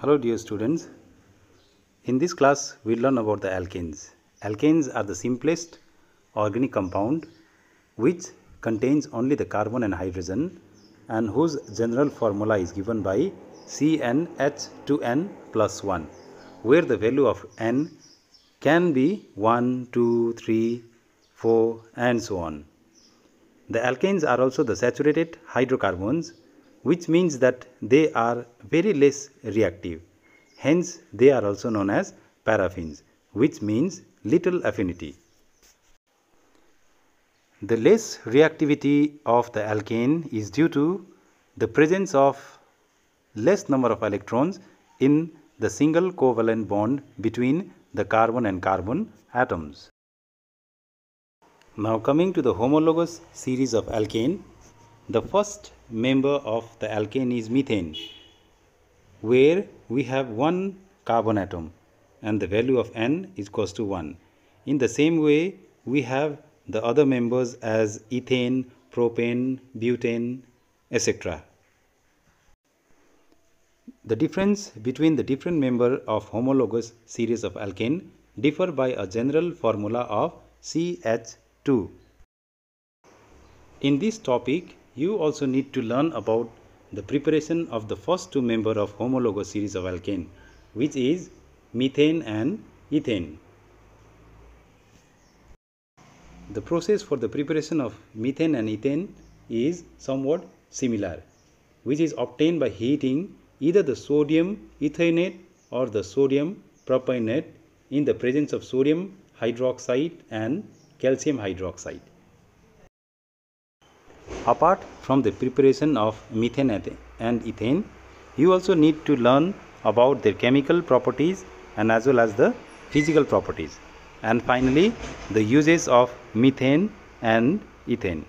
Hello dear students. In this class we will learn about the alkanes. Alkanes are the simplest organic compound which contains only the carbon and hydrogen and whose general formula is given by CnH2n plus 1 where the value of n can be 1, 2, 3, 4 and so on. The alkanes are also the saturated hydrocarbons which means that they are very less reactive. Hence, they are also known as paraffins, which means little affinity. The less reactivity of the alkane is due to the presence of less number of electrons in the single covalent bond between the carbon and carbon atoms. Now coming to the homologous series of alkane, the first member of the alkane is methane, where we have one carbon atom and the value of n is equals to 1. In the same way, we have the other members as ethane, propane, butane, etc. The difference between the different member of homologous series of alkane differ by a general formula of CH2. In this topic, you also need to learn about the preparation of the first two member of homologous series of alkane which is methane and ethane. The process for the preparation of methane and ethane is somewhat similar which is obtained by heating either the sodium ethanate or the sodium propionate in the presence of sodium hydroxide and calcium hydroxide. Apart from the preparation of methane and ethane, you also need to learn about their chemical properties and as well as the physical properties. And finally, the uses of methane and ethane.